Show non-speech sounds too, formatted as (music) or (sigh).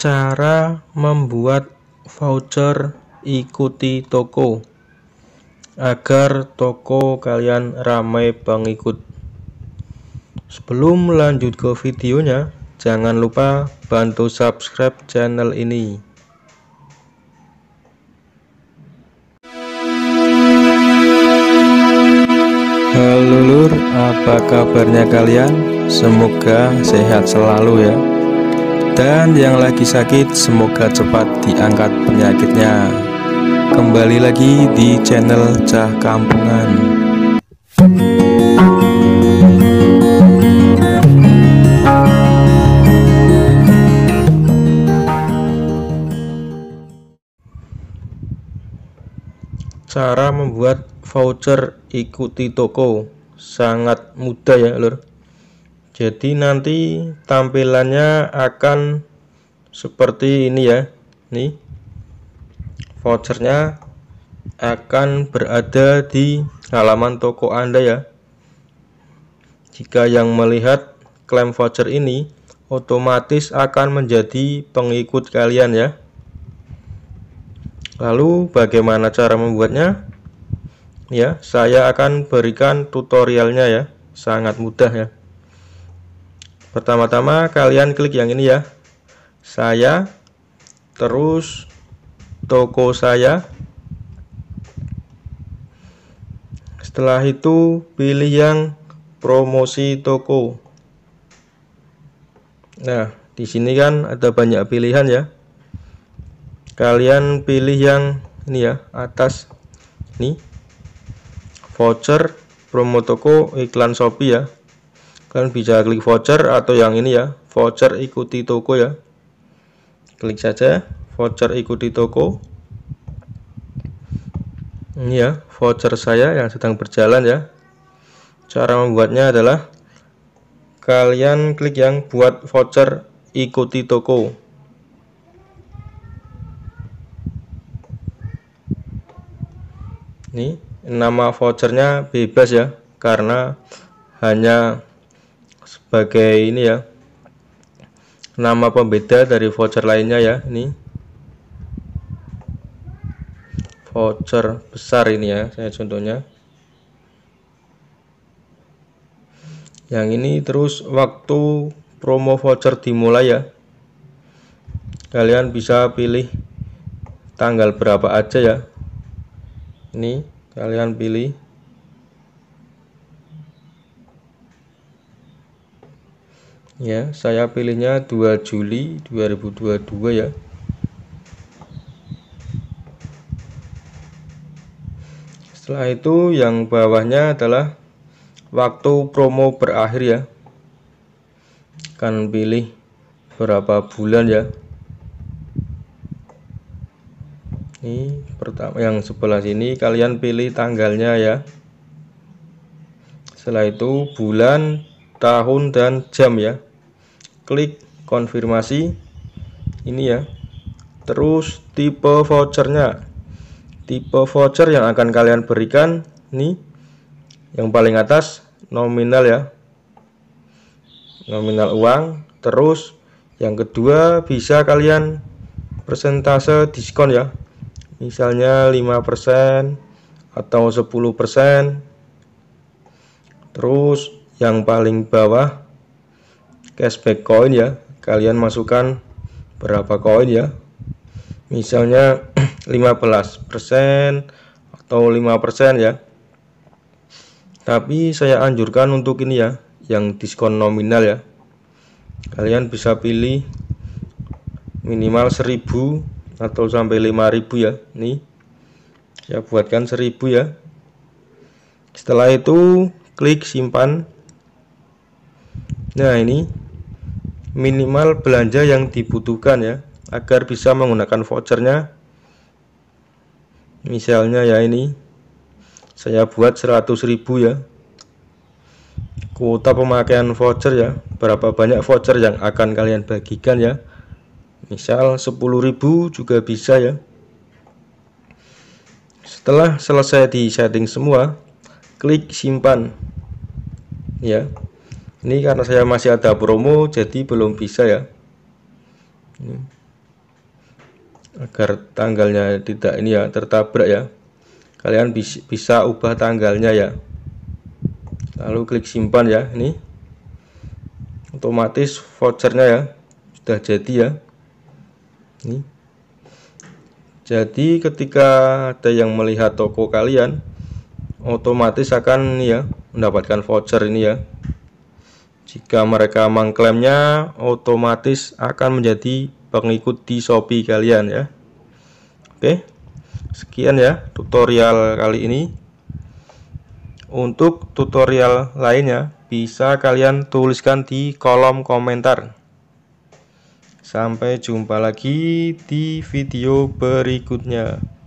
Cara membuat voucher ikuti toko agar toko kalian ramai pengikut. Sebelum lanjut ke videonya, jangan lupa bantu subscribe channel ini. Halo lur, apa kabarnya kalian? Semoga sehat selalu ya. Dan yang lagi sakit semoga cepat diangkat penyakitnya Kembali lagi di channel Cah Kampungan Cara membuat voucher ikuti toko sangat mudah ya lur jadi nanti tampilannya akan seperti ini ya nih vouchernya akan berada di halaman toko anda ya jika yang melihat klaim voucher ini otomatis akan menjadi pengikut kalian ya lalu bagaimana cara membuatnya ya saya akan berikan tutorialnya ya sangat mudah ya Pertama-tama kalian klik yang ini ya. Saya terus toko saya. Setelah itu pilih yang promosi toko. Nah, di sini kan ada banyak pilihan ya. Kalian pilih yang ini ya, atas nih voucher promo toko iklan Shopee ya kalian bisa klik voucher atau yang ini ya voucher ikuti toko ya klik saja voucher ikuti toko ini ya voucher saya yang sedang berjalan ya cara membuatnya adalah kalian klik yang buat voucher ikuti toko ini nama vouchernya bebas ya karena hanya sebagai ini ya nama pembeda dari voucher lainnya ya ini voucher besar ini ya saya contohnya yang ini terus waktu promo voucher dimulai ya kalian bisa pilih tanggal berapa aja ya ini kalian pilih ya saya pilihnya 2 Juli 2022 ya setelah itu yang bawahnya adalah waktu promo berakhir ya akan pilih berapa bulan ya ini pertama yang sebelah sini kalian pilih tanggalnya ya setelah itu bulan tahun dan jam ya klik konfirmasi ini ya terus tipe vouchernya tipe voucher yang akan kalian berikan nih yang paling atas nominal ya nominal uang terus yang kedua bisa kalian persentase diskon ya misalnya 5% atau 10% terus yang paling bawah cashback koin ya kalian masukkan berapa koin ya misalnya 15% (clears throat) atau 5% ya tapi saya anjurkan untuk ini ya yang diskon nominal ya kalian bisa pilih minimal 1000 atau sampai 5000 ya nih saya buatkan 1000 ya setelah itu klik simpan nah ini minimal belanja yang dibutuhkan ya agar bisa menggunakan vouchernya misalnya ya ini saya buat 100.000 ya kuota pemakaian voucher ya berapa banyak voucher yang akan kalian bagikan ya misal 10.000 juga bisa ya setelah selesai di setting semua klik simpan ya ini karena saya masih ada promo jadi belum bisa ya ini. agar tanggalnya tidak ini ya tertabrak ya kalian bis, bisa ubah tanggalnya ya lalu klik simpan ya ini otomatis vouchernya ya sudah jadi ya ini jadi ketika ada yang melihat toko kalian otomatis akan ya mendapatkan voucher ini ya jika mereka mengklaimnya, otomatis akan menjadi pengikut di Shopee kalian ya. Oke. Sekian ya tutorial kali ini. Untuk tutorial lainnya bisa kalian tuliskan di kolom komentar. Sampai jumpa lagi di video berikutnya.